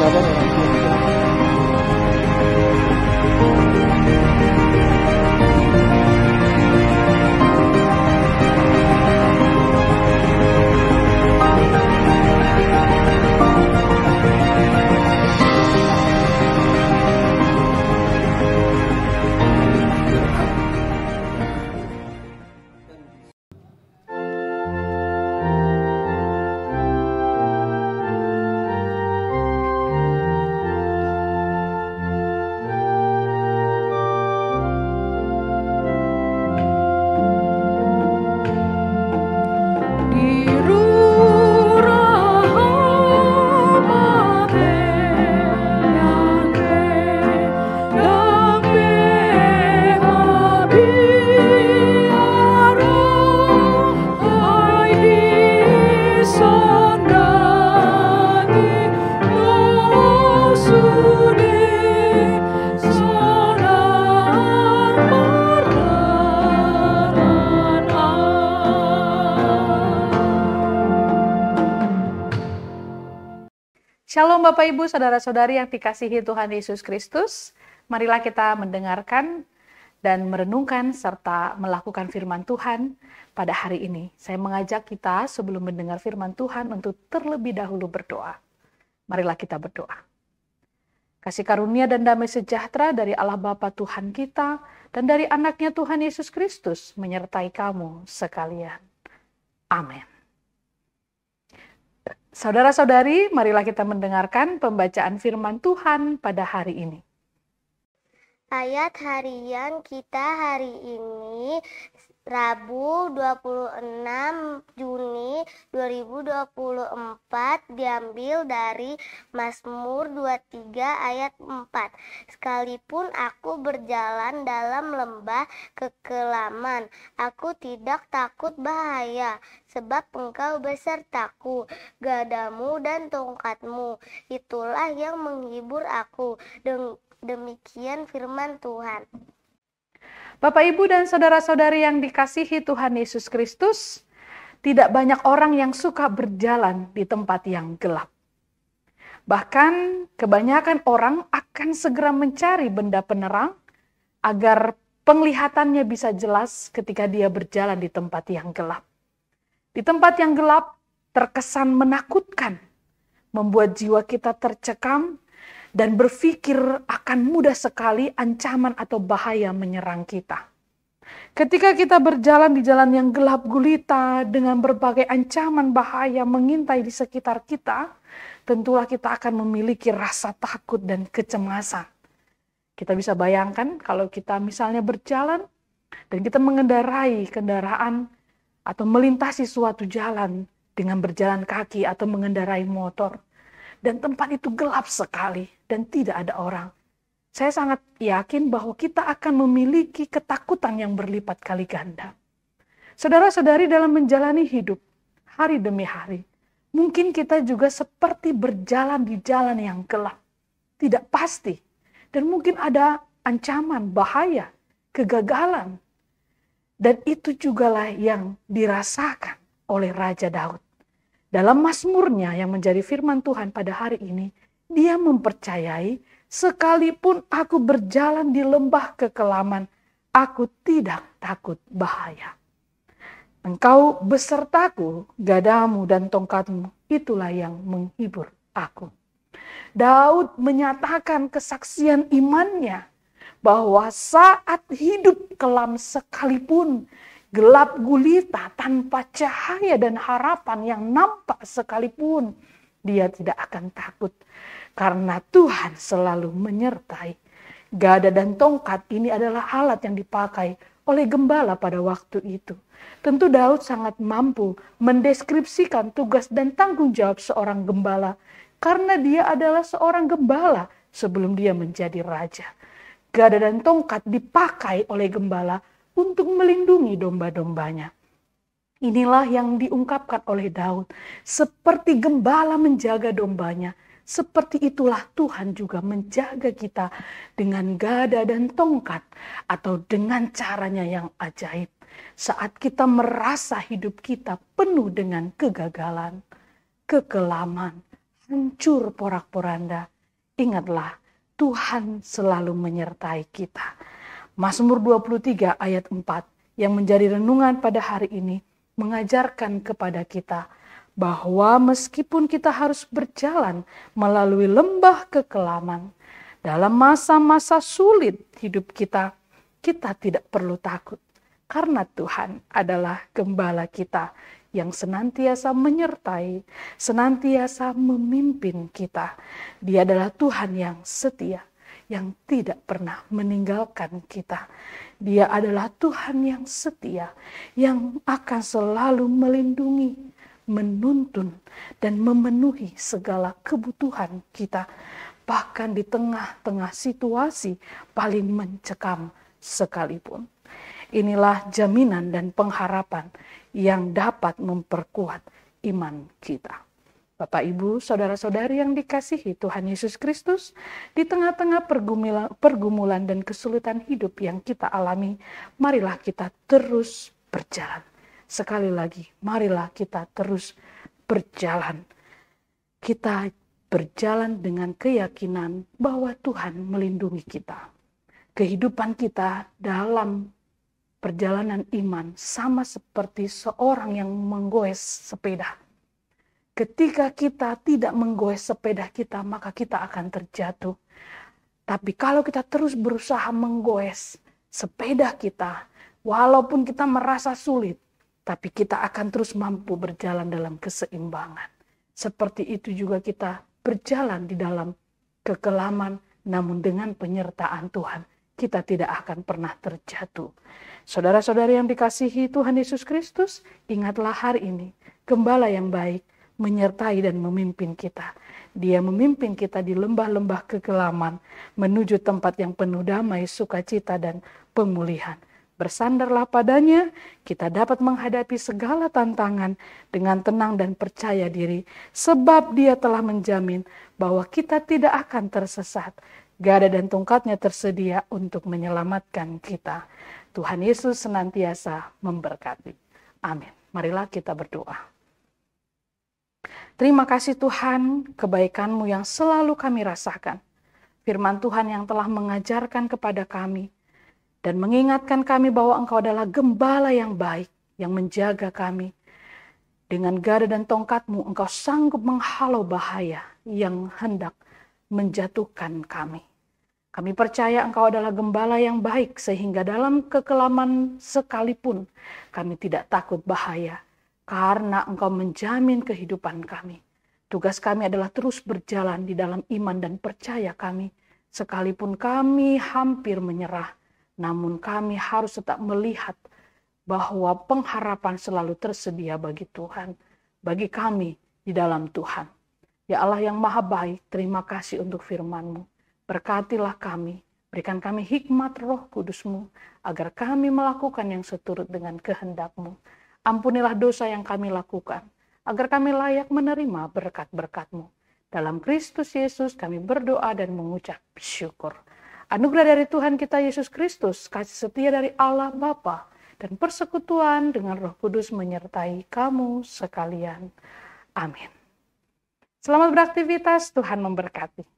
Gracias. Shalom Bapak Ibu, Saudara-saudari yang dikasihi Tuhan Yesus Kristus. Marilah kita mendengarkan dan merenungkan serta melakukan firman Tuhan pada hari ini. Saya mengajak kita sebelum mendengar firman Tuhan untuk terlebih dahulu berdoa. Marilah kita berdoa. Kasih karunia dan damai sejahtera dari Allah Bapa Tuhan kita dan dari anaknya Tuhan Yesus Kristus menyertai kamu sekalian. Amin. Saudara-saudari, marilah kita mendengarkan pembacaan firman Tuhan pada hari ini. Ayat harian kita hari ini Rabu 26 Juni 2024 diambil dari Mazmur 23 ayat 4. Sekalipun aku berjalan dalam lembah kekelaman, aku tidak takut bahaya, sebab engkau besertaku, gadamu dan tongkatmu. Itulah yang menghibur aku. Demikian firman Tuhan. Bapak, Ibu, dan saudara-saudari yang dikasihi Tuhan Yesus Kristus, tidak banyak orang yang suka berjalan di tempat yang gelap. Bahkan kebanyakan orang akan segera mencari benda penerang agar penglihatannya bisa jelas ketika dia berjalan di tempat yang gelap. Di tempat yang gelap terkesan menakutkan, membuat jiwa kita tercekam dan berpikir akan mudah sekali ancaman atau bahaya menyerang kita. Ketika kita berjalan di jalan yang gelap gulita dengan berbagai ancaman bahaya mengintai di sekitar kita, tentulah kita akan memiliki rasa takut dan kecemasan. Kita bisa bayangkan kalau kita misalnya berjalan dan kita mengendarai kendaraan atau melintasi suatu jalan dengan berjalan kaki atau mengendarai motor. Dan tempat itu gelap sekali dan tidak ada orang. Saya sangat yakin bahwa kita akan memiliki ketakutan yang berlipat kali ganda. Saudara-saudari dalam menjalani hidup hari demi hari, mungkin kita juga seperti berjalan di jalan yang gelap, tidak pasti. Dan mungkin ada ancaman, bahaya, kegagalan. Dan itu jugalah yang dirasakan oleh Raja Daud dalam Masmurnya yang menjadi firman Tuhan pada hari ini, dia mempercayai sekalipun aku berjalan di lembah kekelaman, aku tidak takut bahaya. Engkau besertaku, gadamu dan tongkatmu, itulah yang menghibur aku. Daud menyatakan kesaksian imannya bahwa saat hidup kelam sekalipun gelap gulita tanpa cahaya dan harapan yang nampak sekalipun, dia tidak akan takut karena Tuhan selalu menyertai. Gada dan tongkat ini adalah alat yang dipakai oleh gembala pada waktu itu. Tentu Daud sangat mampu mendeskripsikan tugas dan tanggung jawab seorang gembala karena dia adalah seorang gembala sebelum dia menjadi raja. Gada dan tongkat dipakai oleh gembala untuk melindungi domba-dombanya. Inilah yang diungkapkan oleh Daud, seperti gembala menjaga dombanya. Seperti itulah Tuhan juga menjaga kita dengan gada dan tongkat, atau dengan caranya yang ajaib. Saat kita merasa hidup kita penuh dengan kegagalan, kekelaman, hancur porak-poranda, ingatlah Tuhan selalu menyertai kita Mazmur 23 ayat 4 yang menjadi renungan pada hari ini mengajarkan kepada kita bahwa meskipun kita harus berjalan melalui lembah kekelaman dalam masa-masa sulit hidup kita, kita tidak perlu takut karena Tuhan adalah gembala kita yang senantiasa menyertai, senantiasa memimpin kita. Dia adalah Tuhan yang setia yang tidak pernah meninggalkan kita. Dia adalah Tuhan yang setia, yang akan selalu melindungi, menuntun, dan memenuhi segala kebutuhan kita, bahkan di tengah-tengah situasi paling mencekam sekalipun. Inilah jaminan dan pengharapan yang dapat memperkuat iman kita. Bapak, Ibu, saudara-saudari yang dikasihi Tuhan Yesus Kristus, di tengah-tengah pergumulan dan kesulitan hidup yang kita alami, marilah kita terus berjalan. Sekali lagi, marilah kita terus berjalan. Kita berjalan dengan keyakinan bahwa Tuhan melindungi kita. Kehidupan kita dalam perjalanan iman sama seperti seorang yang menggoes sepeda Ketika kita tidak menggoes sepeda kita, maka kita akan terjatuh. Tapi kalau kita terus berusaha menggoes sepeda kita, walaupun kita merasa sulit, tapi kita akan terus mampu berjalan dalam keseimbangan. Seperti itu juga kita berjalan di dalam kekelaman, namun dengan penyertaan Tuhan, kita tidak akan pernah terjatuh. Saudara-saudari yang dikasihi Tuhan Yesus Kristus, ingatlah hari ini, gembala yang baik menyertai dan memimpin kita. Dia memimpin kita di lembah-lembah kegelaman menuju tempat yang penuh damai, sukacita, dan pemulihan. Bersandarlah padanya, kita dapat menghadapi segala tantangan dengan tenang dan percaya diri, sebab Dia telah menjamin bahwa kita tidak akan tersesat. Gada dan tongkatnya tersedia untuk menyelamatkan kita. Tuhan Yesus senantiasa memberkati. Amin. Marilah kita berdoa. Terima kasih Tuhan, kebaikan-Mu yang selalu kami rasakan. Firman Tuhan yang telah mengajarkan kepada kami dan mengingatkan kami bahwa Engkau adalah gembala yang baik yang menjaga kami. Dengan gada dan tongkatmu engkau sanggup menghalau bahaya yang hendak menjatuhkan kami. Kami percaya engkau adalah gembala yang baik sehingga dalam kekelaman sekalipun kami tidak takut bahaya karena Engkau menjamin kehidupan kami. Tugas kami adalah terus berjalan di dalam iman dan percaya kami, sekalipun kami hampir menyerah, namun kami harus tetap melihat bahwa pengharapan selalu tersedia bagi Tuhan, bagi kami di dalam Tuhan. Ya Allah yang Maha Baik, terima kasih untuk firman-Mu. Berkatilah kami, berikan kami hikmat roh kudus-Mu, agar kami melakukan yang seturut dengan kehendak-Mu Ampunilah dosa yang kami lakukan, agar kami layak menerima berkat-berkat-Mu. Dalam Kristus Yesus kami berdoa dan mengucap syukur. Anugerah dari Tuhan kita Yesus Kristus, kasih setia dari Allah Bapa, dan persekutuan dengan Roh Kudus menyertai kamu sekalian. Amin. Selamat beraktivitas, Tuhan memberkati.